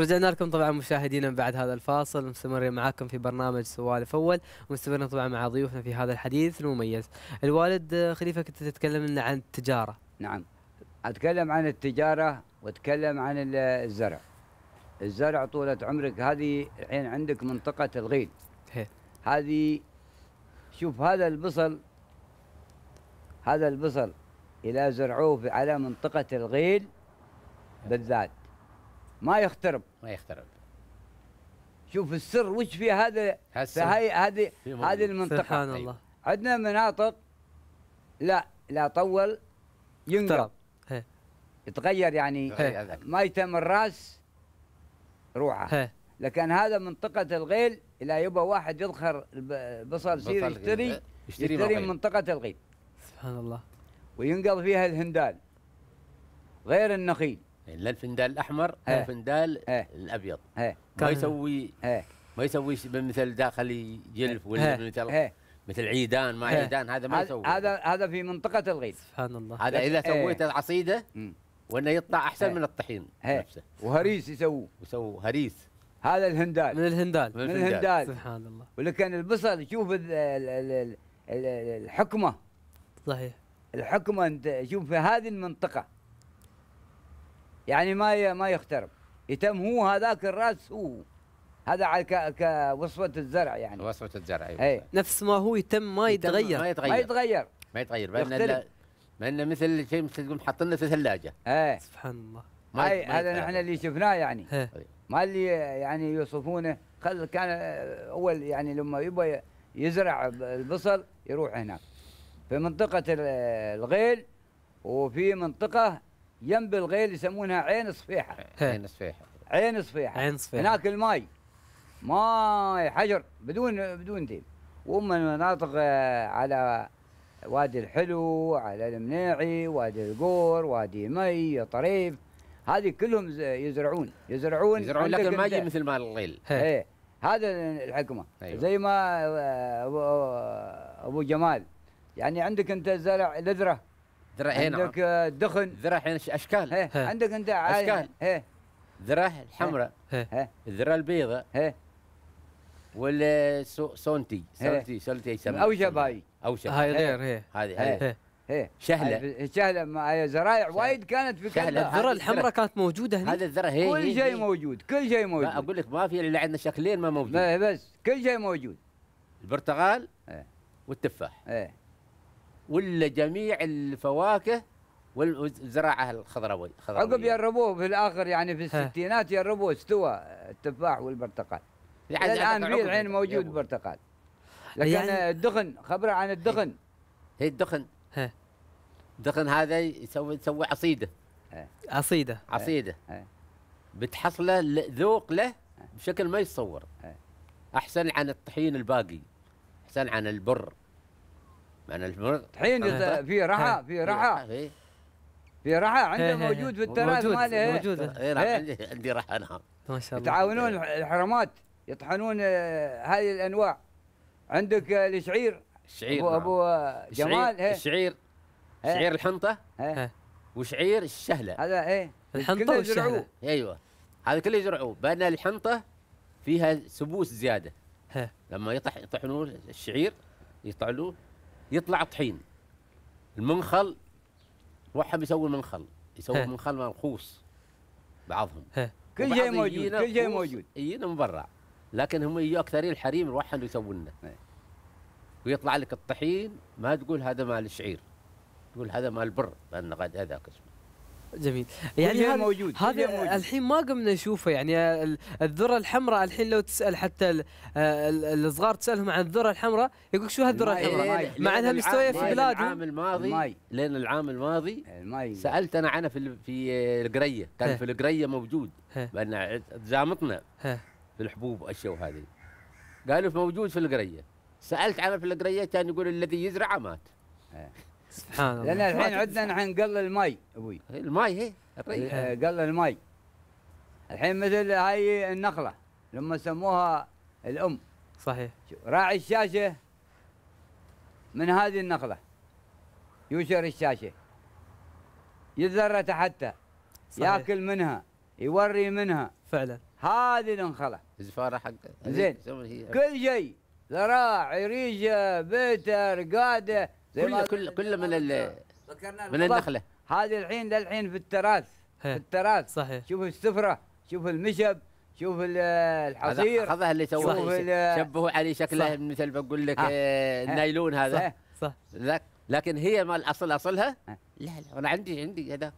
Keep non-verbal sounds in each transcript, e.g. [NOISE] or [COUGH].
رجعنا لكم طبعا مشاهدينا بعد هذا الفاصل مستمرين معاكم في برنامج سوالف اول ومستمرين طبعا مع ضيوفنا في هذا الحديث المميز. الوالد خليفه كنت تتكلم لنا عن التجاره. نعم. اتكلم عن التجاره واتكلم عن الزرع. الزرع طولة عمرك هذه الحين عندك منطقة الغيل. هذه شوف هذا البصل هذا البصل إذا زرعوه على منطقة الغيل بالذات ما يخترب ما يخترب شوف السر وش في هذا هاي هذه هذه المنطقه سبحان طيب. الله عندنا مناطق لا لا طول ينقرض يتغير يعني ما يتم الراس روعه لكن هذا منطقه الغيل لا يبى واحد يدخر البصل سير يشتري يشتري, يشتري من منطقه الغيل سبحان الله وينقض فيها الهندال غير النخيل يعني لا الفندال الاحمر ولا الفندال الابيض ما يسوي ما يسوي مثل داخلي جلف ولا مثل مثل عيدان ما عيدان هذا ما يسوي هذا هذا في منطقه الغيث سبحان الله هذا اذا سويت عصيده وانه يطلع احسن من الطحين نفسه وهريس يسووه يسووا هريس هذا الهندال من الهندال من الهندال سبحان الله ولكن البصل شوف الحكمه صحيح الحكمه انت شوف في هذه المنطقه يعني ما ما يخترب يتم هو هذاك الراس هو هذا على كوصفة الزرع يعني وصفة الزرع أيوة أي. نفس ما هو يتم ما يتغير ما يتغير ما يتغير ما يتغير بأن انه مثل شيء مثل تقول حاطينه في ثلاجة ايه سبحان الله ما هذا نحن اللي شفناه يعني هي. ما اللي يعني يوصفونه خل كان اول يعني لما يبغى يزرع البصل يروح هناك في منطقة الغيل وفي منطقة جنب الغيل يسمونها عين صفيحه عين صفيحه عين صفيحه عين صفيحه هناك الماي ماي حجر بدون بدون ديم وهم المناطق آه، على وادي الحلو على المناعي وادي القور وادي مي طريف هذه كلهم يزرعون يزرعون يزرعون لكن ما يجي مثل ما الغيل ايه هذا الحكمه أيوة. زي ما آه، آه، ابو جمال يعني عندك انت زرع الذره ذراعين عندك آه، دخن ذراعين اشكال هي. عندك انت آه، اشكال ذراع الحمراء الذرة البيضاء ولا سونتي سونتي سونتي يسمى او شباي او شباي هاي غير هي هذه شهله شهله مع زرايع وايد كانت في شهله الذره الحمراء كانت موجوده هنا هذا الذره هي كل شيء موجود كل شيء موجود اقول لك ما في الا عندنا شكلين ما موجود بس كل شيء موجود البرتقال والتفاح ايه ولا جميع الفواكه والزراعه الخضراويه عقب يربوه في الاخر يعني في الستينات يربوه استوى التفاح والبرتقال يعني الان في العين موجود برتقال لكن يعني الدخن خبره عن الدخن هي الدخن الدخن هذا يسوي يسوي عصيده عصيده عصيده بتحصله ذوق له بشكل ما يتصور احسن عن الطحين الباقي احسن عن البر انا الحين طيب. في رحى إيه. في رحى في رحى عنده إيه، إيه، موجود في التراث ماله موجود عندي عندي رحى انا ما شاء الله يتعاونون الحرمات يطحنون آه، هذه الانواع عندك الشعير آه، الشعير ابو نعم. آه، جمال الشعير شعير الحنطه وشعير الشهله هذا ايه الحنطه والشهله ايوه هذا كله يزرعوه بان الحنطه فيها سبوس زياده لما يطحنون الشعير يطعلوه يطلع طحين المنخل واحد يسوي منخل يسوي منخل منخوص بعضهم كل شيء موجود كل شيء موجود يجينا من برا لكن هم يجوا اكثرين الحريم يروحوا يسووا لنا ويطلع لك الطحين ما تقول هذا مال الشعير تقول هذا مال البر لان هذاك اسمه جميل يعني هذا موجود هذا الحين ما قمنا نشوفه يعني الذره الحمراء الحين لو تسال حتى الصغار تسالهم عن الذره الحمراء يقول شو هالذره الحمراء مع انها مستويه في بلادي العام الماضي لين العام الماضي الماي. سالت انا عنها في في القريه كان في القريه موجود بان زامطنا في الحبوب والاشياء وهذه قالوا موجود في القريه سالت عنها في القريه كان يقول الذي يزرعه مات سبحان الله لان الحين عندنا الحين قل المي ابوي المي هي آه، قل المي الحين مثل هاي النخله لما سموها الام صحيح راعي الشاشه من هذه النخله يوشر الشاشه يذرة تحتها صحيح. ياكل منها يوري منها فعلا هذه النخله الزفاره حق زين كل شيء ذراع ريشه بيته رقاده زي كل كل كل من ال من النخله هذه الحين للحين في التراث في التراث صحيح شوف السفره شوف المشب شوف الحصير هذا اللي سووه شبهوا عليه شكله مثل بقول لك آه. آه، آه. النايلون هذا صح, صح لك لكن هي ما الاصل اصلها لا لا انا عندي عندي هذا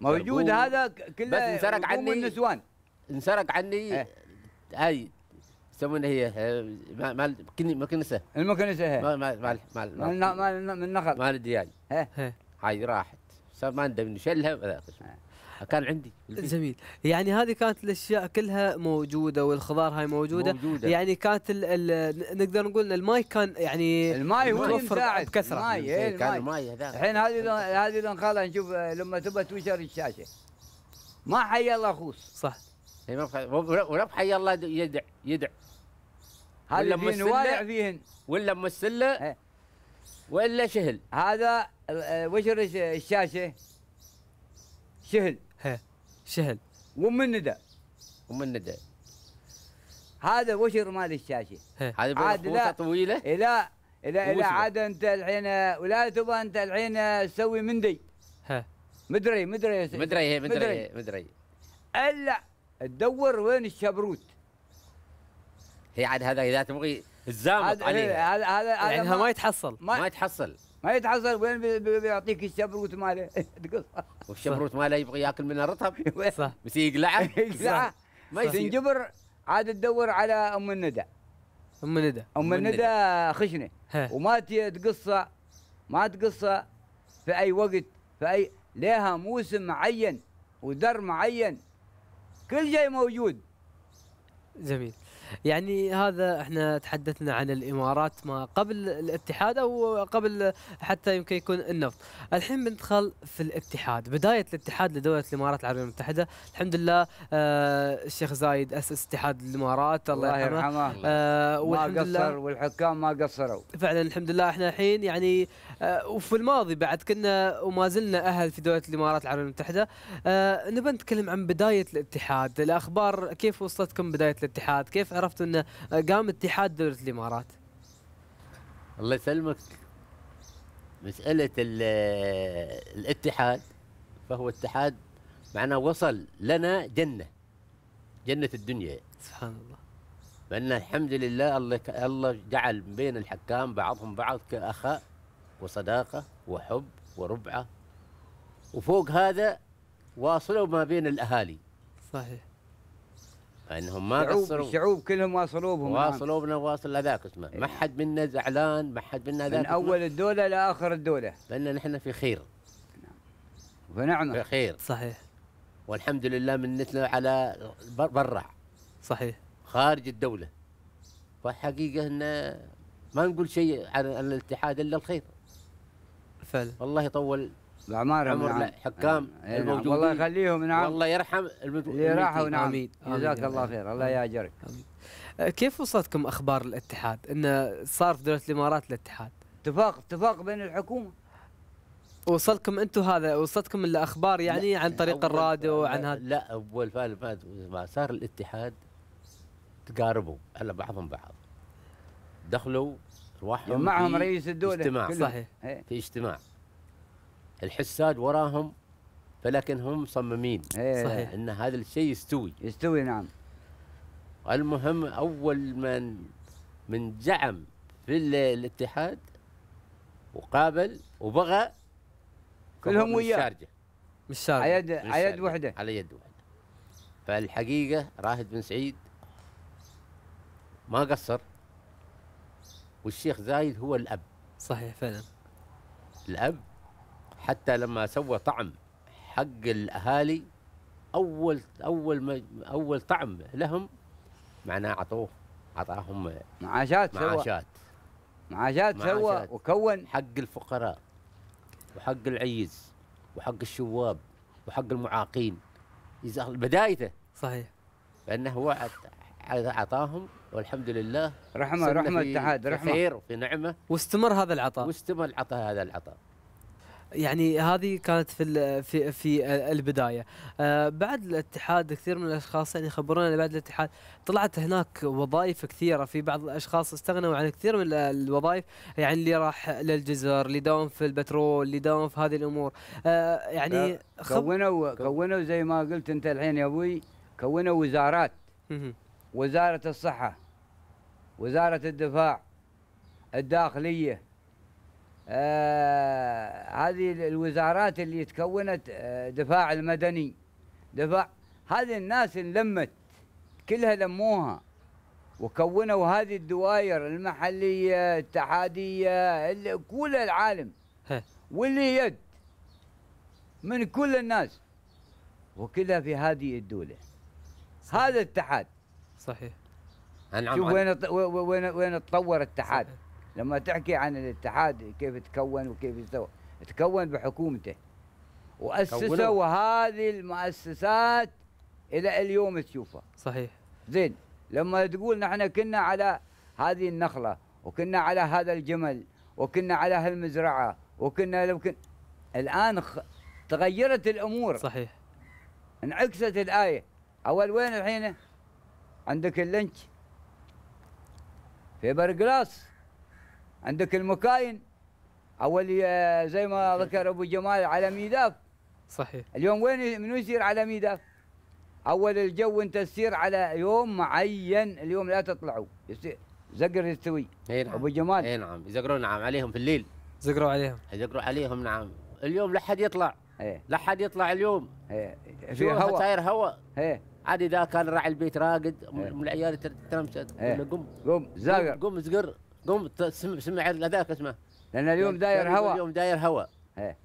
موجود هذا كله بس انسرق عني النسوان انسرق عني اي يسمونها هي مال مكنسه المكنسه مال مال مال مال مال مال النخل مال الديال هاي راحت ما ندمني شلها كان عندي جميل يعني هذه كانت الاشياء كلها موجوده والخضار هاي موجوده, موجودة. يعني كانت الـ الـ نقدر نقول الماي كان يعني الماي هو مساعد بكثره الماي كان الماي هذا الحين هذه هذه الانخاله نشوف لما تبى توشر الشاشه ما حي الله خوص صح ورب حي الله يدع يدع هذا ذهن والع فيهن ولا مسله إيه. ولا شهل هذا آه، وش الشاشه؟ شهل ها شهل ومن ندى ومن ندى هذا وشر مال الشاشه؟ هذا عاد طويله؟ إيه لا إيه لا لا عاد انت الحين ولا تبغى انت الحين آه، تسوي مندي ها مدري مدري مدري مدري مدري الا تدور وين الشبروت هي عاد هذا اذا تبغي الزامط عليه هذا هذا هذا يعني ما يتحصل ما, ما يتحصل ما يتحصل وين بيعطيك الشبروت ماله [LAUGHS] والشبروت ماله يبغى ياكل منها رطب [LAUGHS] صح بس يقلعه [LAUGHS] يقلعه ما يصير عاد تدور على ام الندى ام الندى ام الندى خشنه وما تقصها ما تقصها في اي وقت في اي لها موسم معين ودر معين كل شيء موجود جميل يعني هذا احنا تحدثنا عن الامارات ما قبل الاتحاد او قبل حتى يمكن يكون النفط الحين بندخل في الاتحاد بدايه الاتحاد لدوله الامارات العربيه المتحده الحمد لله آه الشيخ زايد اسس اتحاد الامارات الله يرحمه آه والحمد ما قصر والحكام ما قصروا فعلا الحمد لله احنا الحين يعني آه وفي الماضي بعد كنا وما زلنا اهل في دوله الامارات العربيه المتحده آه نبى نتكلم عن بدايه الاتحاد الاخبار كيف وصلتكم بدايه الاتحاد كيف عرفت انه قام اتحاد دوله الامارات الله يسلمك مساله الاتحاد فهو اتحاد معناه وصل لنا جنه جنه الدنيا سبحان الله فان الحمد لله الله الله جعل بين الحكام بعضهم بعض كاخاء وصداقه وحب وربعه وفوق هذا واصلوا ما بين الاهالي صحيح انهم ما قصروا الشعوب كلهم واصلوا بهم واصلوا بنا واصل هذاك اسمه ما إيه. حد منا زعلان ما حد منا ذاك من اول الدوله لاخر الدوله لان نحن في خير نعم. ونعمه في خير صحيح والحمد لله منتنا على برا صحيح خارج الدوله فالحقيقه ان ما نقول شيء عن الاتحاد الا الخير فعلا والله يطول بعمارهم عمر نعم. لا الحكام آه. إيه نعم. الموجودين الله يخليهم نعم والله يرحم اللي إيه، راحوا نعم جزاك الله خير الله ياجرك آه، كيف وصلتكم اخبار الاتحاد انه صار في دوله الامارات الاتحاد؟ اتفاق اتفاق بين الحكومه وصلكم انتم هذا وصلتكم الاخبار يعني عن طريق الراديو وعن هذا لا اول ما صار الاتحاد تقاربوا على بعضهم بعض دخلوا روحهم معهم رئيس الدوله اجتماع صحيح في اجتماع الحساد وراهم فلكن هم مصممين إيه. صحيح ان هذا الشيء يستوي يستوي نعم المهم اول من من زعم في الاتحاد وقابل وبغى كلهم وياه الشارجه من الشارجه على يد على يد وحده على يد وحده فالحقيقه راهد بن سعيد ما قصر والشيخ زايد هو الاب صحيح فعلا الاب حتى لما سوى طعم حق الاهالي اول اول اول طعم لهم معناه اعطوه اعطاهم معاشات معاشات معاشات سوى وكون حق الفقراء وحق العيز وحق الشواب وحق المعاقين بدايته صحيح فانه هو اعطاهم والحمد لله رحمه رحمه الاتحاد رحمه خير وفي نعمه واستمر هذا العطاء واستمر العطاء هذا العطاء يعني هذه كانت في في في البدايه آه، بعد الاتحاد كثير من الاشخاص يعني خبرونا بعد الاتحاد طلعت هناك وظائف كثيره في بعض الاشخاص استغنوا عن كثير من الوظائف يعني اللي راح للجزر اللي داوم في البترول اللي داوم في هذه الامور آه، يعني كونوا كونوا زي ما قلت انت الحين يا ابوي كونوا وزارات وزاره الصحه وزاره الدفاع الداخليه آه، هذه الوزارات اللي تكونت آه، دفاع المدني دفاع هذه الناس انلمت كلها لموها وكونوا هذه الدوائر المحلية الاتحادية كل العالم واللي يد من كل الناس وكلها في هذه الدولة صحيح. هذا الاتحاد صحيح شوف وين وين وين تطور الاتحاد صحيح. لما تحكي عن الاتحاد كيف تكون وكيف يسوى تكون بحكومته واسسه وهذه المؤسسات الى اليوم تشوفها صحيح زين لما تقول نحن كنا على هذه النخله وكنا على هذا الجمل وكنا على هالمزرعه وكنا لو كن... الان خ... تغيرت الامور صحيح انعكست الايه اول وين الحين عندك اللنش في برقلاص عندك المكاين اول زي ما ذكر ابو جمال على ميداف صحيح اليوم وين منو يسير على ميداف؟ اول الجو انت تسير على يوم معين اليوم لا تطلعوا يسير زقر يستوي اي نعم ابو جمال اي نعم يزقرون نعم عليهم في الليل زقروا عليهم يزقروا عليهم نعم اليوم لا حد يطلع ايه لا حد يطلع اليوم ايه في هواء صاير هواء ايه عاد اذا كان راعي البيت راقد من العيال تنمسد قوم قوم زقر قوم زقر قوم سمع ذاك اسمه لان اليوم داير هواء اليوم داير هواء إيه.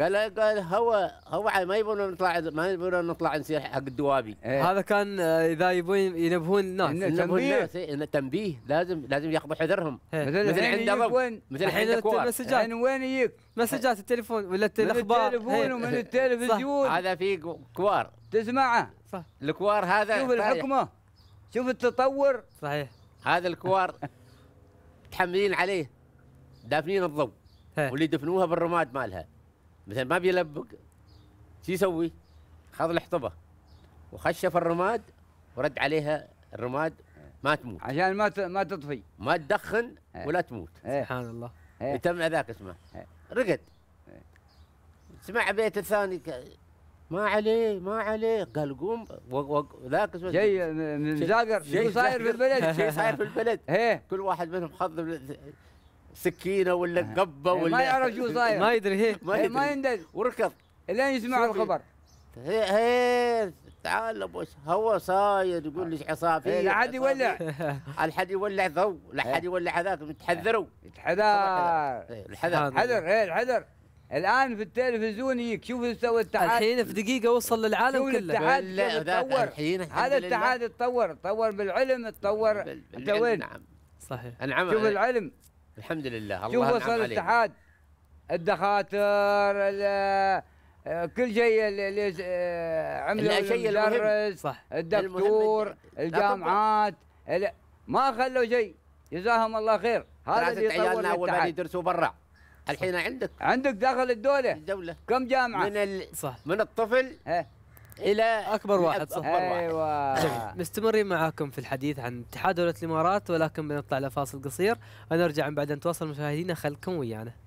قال قال هو هو ما يبون نطلع ما يبون نطلع نسير حق الدوابي إيه. هذا كان آه، اذا يبون ينبهون الناس ينبهون الناس إيه، تنبيه لازم لازم ياخذوا حذرهم إيه. مثل, مثل عند مثل عند مسجات الحين وين يجيك مسجات التليفون ولا الاخبار التليفون إيه. ومن التلفزيون هذا في كوار تسمعه صح الكوار هذا شوف الحكمه شوف التطور صحيح هذا الكوار [LAUGHS] متحملين عليه دافنين الضوء واللي دفنوها بالرماد مالها مثل ما بيلبق شو يسوي؟ خذ الحطبه وخشف الرماد ورد عليها الرماد ما تموت عشان ما ما تطفي ما تدخن ولا تموت سبحان الله يتم ذاك اسمه رقد سمع بيت الثاني ما عليه ما عليه قال قوم ذاك جاي نذاكر شو صاير في البلد [LAUGHS] شيء صاير في البلد [LAUGHS] كل واحد منهم خذ سكينه ولا [LAUGHS] قبه ولا ما يعرف شو صاير ما يدري هي ما يندل وركض الين يسمع الخبر هي هي تعال ابو هو صاير يقول لي عصافير إيه، لا حد يولع لا حد يولع ضو لا حد يولع هذاك تحذروا إيه، الحذر إيه، الحذر الحذر الحذر الان في التلفزيون يجيك شوف سوى الاتحاد الحين في دقيقه وصل للعالم كله الاتحاد تطور الحين هذا الاتحاد تطور تطور بالعلم تطور انت وين نعم صحيح انعم شوف العلم الحمد لله الله شوف وصل الاتحاد الدخاتر آه، كل شيء اللي آه، عمله شيء المدرس صح الدكتور الجامعات ما خلوا شيء جزاهم الله خير هذا اللي يطور الاتحاد يدرسوا برا الحين عندك عندك داخل الدوله الدوله كم جامعه من ال... صح من الطفل ها. الى اكبر واحد صح ايوه مستمرين معاكم في الحديث عن اتحاد دوله الامارات ولكن بنطلع لفاصل قصير ونرجع من بعد نتواصل مشاهدينا خلكم ويانا